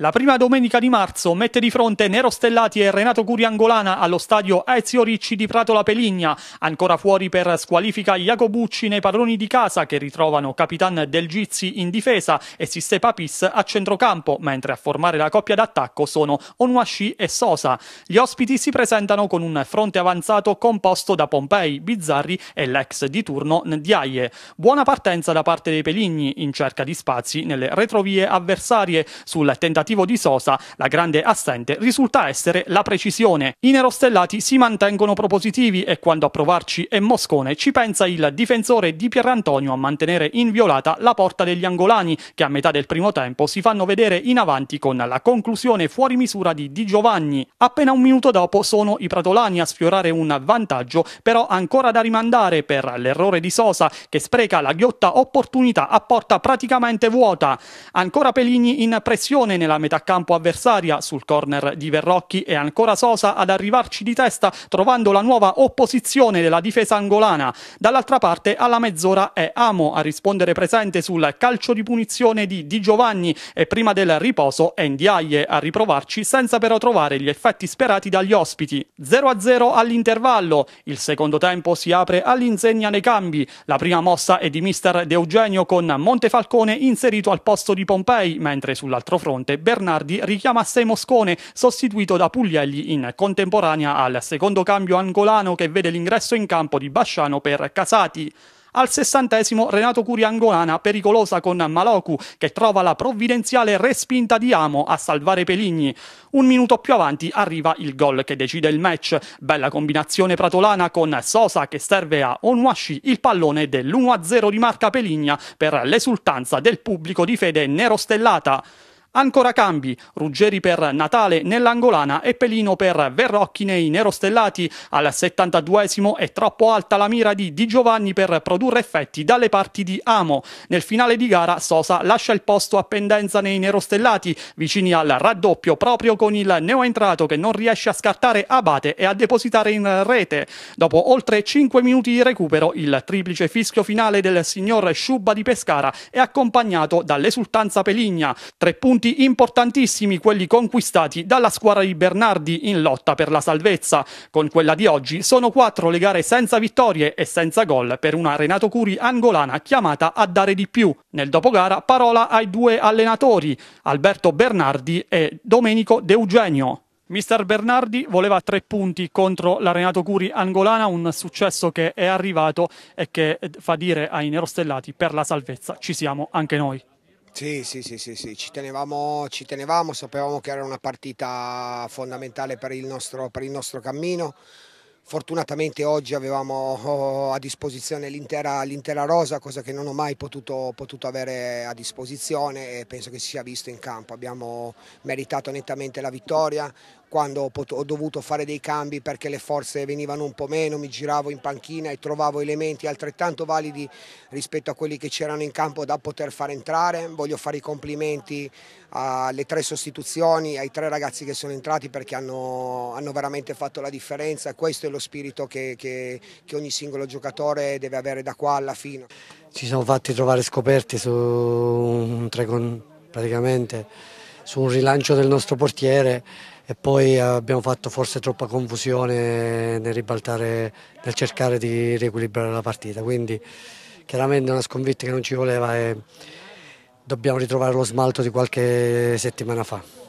La prima domenica di marzo mette di fronte Nero Stellati e Renato Curi Angolana allo stadio Ezio Ricci di Prato La Peligna. Ancora fuori per squalifica Iacobucci nei padroni di casa che ritrovano Capitan Del Gizzi in difesa e Siste Papis a centrocampo, mentre a formare la coppia d'attacco sono Onuashi e Sosa. Gli ospiti si presentano con un fronte avanzato composto da Pompei, Bizzarri e l'ex di turno Ndiaye. Buona partenza da parte dei Peligni in cerca di spazi nelle retrovie avversarie sul tentativo tentativo di Sosa, la grande assente, risulta essere la precisione. I nerostellati si mantengono propositivi e quando a provarci è Moscone ci pensa il difensore di Pierantonio a mantenere inviolata la porta degli angolani che a metà del primo tempo si fanno vedere in avanti con la conclusione fuori misura di Di Giovanni. Appena un minuto dopo sono i pratolani a sfiorare un vantaggio però ancora da rimandare per l'errore di Sosa che spreca la ghiotta opportunità a porta praticamente vuota. Ancora Peligni in pressione nella metà campo avversaria sul corner di Verrocchi e ancora Sosa ad arrivarci di testa trovando la nuova opposizione della difesa angolana. Dall'altra parte alla mezz'ora è Amo a rispondere presente sul calcio di punizione di Di Giovanni e prima del riposo è Ndiaye a riprovarci senza però trovare gli effetti sperati dagli ospiti. 0-0 all'intervallo, il secondo tempo si apre all'insegna nei cambi, la prima mossa è di mister De Eugenio con Montefalcone inserito al posto di Pompei, mentre sull'altro fronte Bernardi richiama Moscone, sostituito da Puglielli in contemporanea al secondo cambio angolano che vede l'ingresso in campo di Basciano per Casati. Al sessantesimo Renato Curi Angolana pericolosa con Maloku che trova la provvidenziale respinta di Amo a salvare Peligni. Un minuto più avanti arriva il gol che decide il match. Bella combinazione pratolana con Sosa che serve a Onuashi il pallone dell'1-0 di Marca Peligna per l'esultanza del pubblico di fede nerostellata. Ancora cambi, Ruggeri per Natale nell'Angolana e Pelino per Verrocchi nei Nerostellati. Al 72esimo è troppo alta la mira di Di Giovanni per produrre effetti dalle parti di Amo. Nel finale di gara Sosa lascia il posto a pendenza nei Nerostellati, vicini al raddoppio proprio con il neoentrato che non riesce a scartare Abate e a depositare in rete. Dopo oltre 5 minuti di recupero, il triplice fischio finale del signor Sciubba di Pescara è accompagnato dall'esultanza Peligna. Tre punti punti importantissimi quelli conquistati dalla squadra di Bernardi in lotta per la salvezza. Con quella di oggi sono quattro le gare senza vittorie e senza gol per una Renato Curi angolana chiamata a dare di più. Nel dopogara parola ai due allenatori, Alberto Bernardi e Domenico De Eugenio. Mister Bernardi voleva tre punti contro la Renato Curi angolana, un successo che è arrivato e che eh, fa dire ai nerostellati per la salvezza ci siamo anche noi. Sì, sì, sì, sì, sì. Ci, tenevamo, ci tenevamo, sapevamo che era una partita fondamentale per il nostro, per il nostro cammino. Fortunatamente oggi avevamo oh, oh, a disposizione l'intera, l'intera rosa, cosa che non ho mai potuto, potuto, avere a disposizione e penso che si sia visto in campo. Abbiamo meritato nettamente la vittoria quando ho, dovuto fare dei cambi perché le forze venivano un po' meno, mi giravo in panchina e trovavo elementi altrettanto validi rispetto a quelli che c'erano in campo da poter far entrare. Voglio fare i complimenti alle tre sostituzioni, ai tre ragazzi che sono entrati perché hanno, hanno veramente fatto la differenza. Questo è lo spirito che, che, che ogni singolo giocatore deve avere da qua alla fine. Ci siamo fatti trovare scoperti su un trecon, praticamente su un rilancio del nostro portiere e poi abbiamo fatto forse troppa confusione nel ribaltare, nel cercare di riequilibrare la partita. Quindi chiaramente una sconfitta che non ci voleva e dobbiamo ritrovare lo smalto di qualche settimana fa.